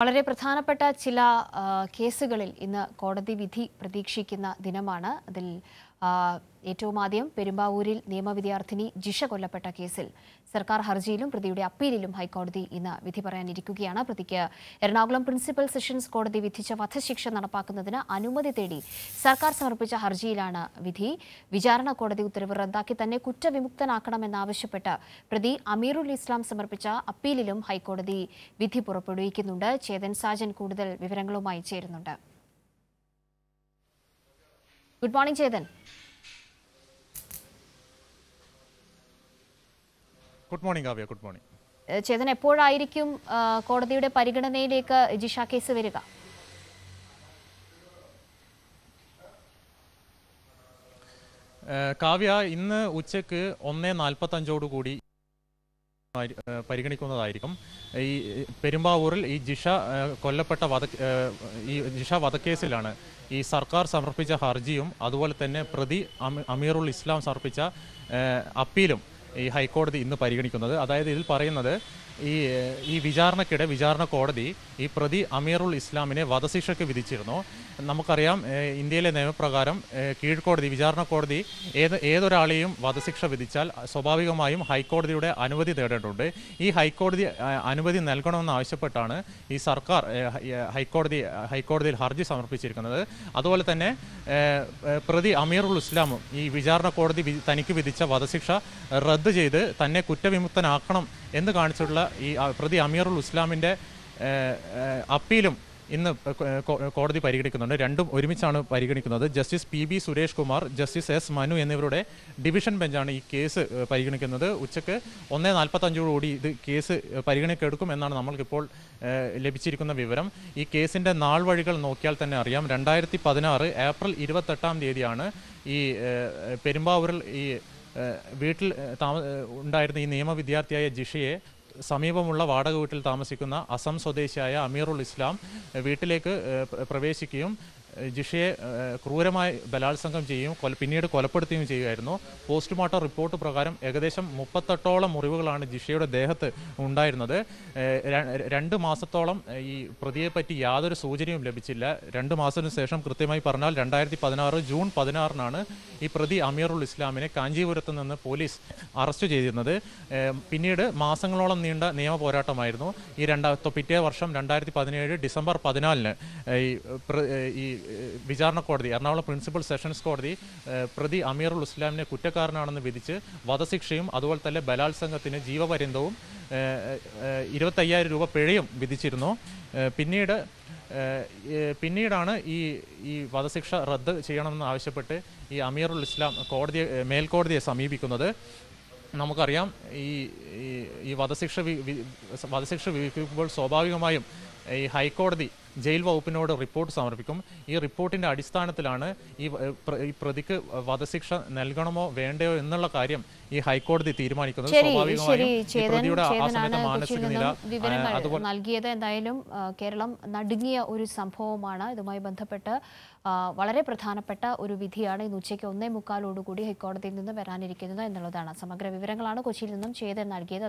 വളരെ പ്രധാനപ്പെട്ട ചില കേസുകളിൽ ഇന്ന് കോടതി വിധി പ്രതീക്ഷിക്കുന്ന ദിനമാണ് അതിൽ ഏറ്റവും ആദ്യം പെരുമ്പാവൂരിൽ നിയമവിദ്യാർത്ഥിനി ജിഷ കൊല്ലപ്പെട്ട കേസിൽ സർക്കാർ ഹർജിയിലും പ്രതിയുടെ അപ്പീലിലും ഹൈക്കോടതി ഇന്ന് വിധി പറയാനിരിക്കുകയാണ് പ്രതിക്ക് എറണാകുളം പ്രിൻസിപ്പൽ സെഷൻസ് കോടതി വിധിച്ച വധശിക്ഷ നടപ്പാക്കുന്നതിന് അനുമതി തേടി സർക്കാർ സമർപ്പിച്ച ഹർജിയിലാണ് വിധി വിചാരണ കോടതി ഉത്തരവ് റദ്ദാക്കി തന്നെ കുറ്റവിമുക്തനാക്കണമെന്നാവശ്യപ്പെട്ട് പ്രതി അമീറുൽ ഇസ്ലാം സമർപ്പിച്ച അപ്പീലിലും ഹൈക്കോടതി വിധി പുറപ്പെടുവിക്കുന്നുണ്ട് ചേതൻ സാജൻ കൂടുതൽ വിവരങ്ങളുമായി ചേരുന്നുണ്ട് good morning Chetan good morning Kavya good morning Chetan എപ്പോഴായിരിക്കും കോടതിയുടെ പരിഗണനയിലേക്ക് ജിഷ കേസ് വരിക കാവ്യ ഇന്ന് ഉച്ചയ്ക്ക് ഒന്നേ നാൽപ്പത്തഞ്ചോടുകൂടി പരിഗണിക്കുന്നതായിരിക്കും ഈ പെരുമ്പാവൂരിൽ ഈ ജിഷ കൊല്ലപ്പെട്ട വധ ഈ ജിഷ വധക്കേസിലാണ് ഈ സർക്കാർ സമർപ്പിച്ച ഹർജിയും അതുപോലെ തന്നെ പ്രതി അമീറുൽ ഇസ്ലാം സമർപ്പിച്ച അപ്പീലും ഈ ഹൈക്കോടതി ഇന്ന് പരിഗണിക്കുന്നത് അതായത് ഇതിൽ പറയുന്നത് ഈ ഈ വിചാരണക്കിടെ വിചാരണ കോടതി ഈ പ്രതി അമീറുൽ ഇസ്ലാമിനെ വധശിക്ഷയ്ക്ക് വിധിച്ചിരുന്നു നമുക്കറിയാം ഇന്ത്യയിലെ നിയമപ്രകാരം കീഴ്ക്കോടതി വിചാരണ കോടതി ഏത് ഏതൊരാളെയും വധശിക്ഷ വിധിച്ചാൽ സ്വാഭാവികമായും ഹൈക്കോടതിയുടെ അനുമതി തേടേണ്ടതുണ്ട് ഈ ഹൈക്കോടതി അനുമതി നൽകണമെന്ന് ആവശ്യപ്പെട്ടാണ് ഈ സർക്കാർ ഹൈക്കോടതി ഹൈക്കോടതിയിൽ ഹർജി സമർപ്പിച്ചിരിക്കുന്നത് അതുപോലെ തന്നെ പ്രതി അമീറുൽ ഇസ്ലാം ഈ വിചാരണ കോടതി തനിക്ക് വിധിച്ച വധശിക്ഷ റദ്ദ് ചെയ്ത് തന്നെ കുറ്റവിമുക്തനാക്കണം എന്ന് കാണിച്ചുള്ള ഈ പ്രതി അമീറുൽ ഇസ്ലാമിൻ്റെ അപ്പീലും ഇന്ന് കോടതി പരിഗണിക്കുന്നുണ്ട് രണ്ടും ഒരുമിച്ചാണ് പരിഗണിക്കുന്നത് justice P B Suresh Kumar justice S Manu എന്നിവരുടെ ഡിവിഷൻ ബെഞ്ചാണ് ഈ കേസ് പരിഗണിക്കുന്നത് ഉച്ചയ്ക്ക് ഒന്നേ കൂടി ഇത് കേസ് പരിഗണിക്കെടുക്കും എന്നാണ് നമ്മൾക്കിപ്പോൾ ലഭിച്ചിരിക്കുന്ന വിവരം ഈ കേസിൻ്റെ നാൾ വഴികൾ നോക്കിയാൽ തന്നെ അറിയാം രണ്ടായിരത്തി പതിനാറ് ഏപ്രിൽ ഇരുപത്തെട്ടാം തീയതിയാണ് ഈ പെരുമ്പാവൂരിൽ ഈ വീട്ടിൽ താമ ഉണ്ടായിരുന്ന ഈ നിയമ വിദ്യാർത്ഥിയായ ജിഷയെ സമീപമുള്ള വാടക വീട്ടിൽ താമസിക്കുന്ന അസം സ്വദേശിയായ അമീറുൽ ഇസ്ലാം വീട്ടിലേക്ക് പ്രവേശിക്കുകയും ജിഷയെ ക്രൂരമായി ബലാത്സംഗം ചെയ്യുകയും കൊല പിന്നീട് കൊലപ്പെടുത്തുകയും ചെയ്യുമായിരുന്നു പോസ്റ്റ്മോർട്ടം റിപ്പോർട്ട് പ്രകാരം ഏകദേശം മുപ്പത്തെട്ടോളം മുറിവുകളാണ് ജിഷയുടെ ദേഹത്ത് ഉണ്ടായിരുന്നത് രണ്ട് മാസത്തോളം ഈ പ്രതിയെ പറ്റി യാതൊരു സൂചനയും ലഭിച്ചില്ല രണ്ട് മാസത്തിന് ശേഷം കൃത്യമായി പറഞ്ഞാൽ രണ്ടായിരത്തി പതിനാറ് ജൂൺ പതിനാറിനാണ് ഈ പ്രതി അമീറുൽ ഇസ്ലാമിനെ കാഞ്ചീപുരത്ത് നിന്ന് പോലീസ് അറസ്റ്റ് ചെയ്തിരുന്നത് പിന്നീട് മാസങ്ങളോളം നീണ്ട നിയമ പോരാട്ടമായിരുന്നു ഈ രണ്ടാ പിറ്റേ വർഷം രണ്ടായിരത്തി പതിനേഴ് ഡിസംബർ പതിനാലിന് ഈ വിചാരണ കോടതി എറണാകുളം പ്രിൻസിപ്പൽ സെഷൻസ് കോടതി പ്രതി അമീറുൽ ഇസ്ലാമിനെ കുറ്റക്കാരനാണെന്ന് വിധിച്ച് വധശിക്ഷയും അതുപോലെ തന്നെ ബലാത്സംഗത്തിന് ജീവപര്യന്തവും ഇരുപത്തയ്യായിരം രൂപ പിഴയും വിധിച്ചിരുന്നു പിന്നീട് പിന്നീടാണ് ഈ ഈ വധശിക്ഷ റദ്ദ് ചെയ്യണമെന്ന് ആവശ്യപ്പെട്ട് ഈ അമീറുൽ ഇസ്ലാം കോടതിയെ മേൽക്കോടതിയെ സമീപിക്കുന്നത് നമുക്കറിയാം ഈ ഈ വധശിക്ഷ വധശിക്ഷ വിധിക്കുമ്പോൾ സ്വാഭാവികമായും ഈ ഹൈക്കോടതി ജയിൽ വകുപ്പിനോട് റിപ്പോർട്ട് സമർപ്പിക്കും ഈ റിപ്പോർട്ടിൻ്റെ അടിസ്ഥാനത്തിലാണ് ഈ പ്രതിക്ക് വധശിക്ഷ നൽകണമോ വേണ്ടയോ എന്നുള്ള കാര്യം ഈ ഹൈക്കോടതി തീരുമാനിക്കുന്നത് സ്വാഭാവികമായും മാനസിക നില നൽകിയത് എന്തായാലും കേരളം നടുങ്ങിയ ഒരു സംഭവമാണ് ഇതുമായി ബന്ധപ്പെട്ട് വളരെ പ്രധാനപ്പെട്ട ഒരു വിധിയാണ് ഇന്ന് ഉച്ചയ്ക്ക് ഒന്നേ മുക്കാലോടുകൂടി ഹൈക്കോടതിയിൽ നിന്ന് വരാനിരിക്കുന്നത് എന്നുള്ളതാണ് സമഗ്ര വിവരങ്ങളാണ് കൊച്ചിയിൽ നിന്നും ചെയ്ത് നൽകിയത്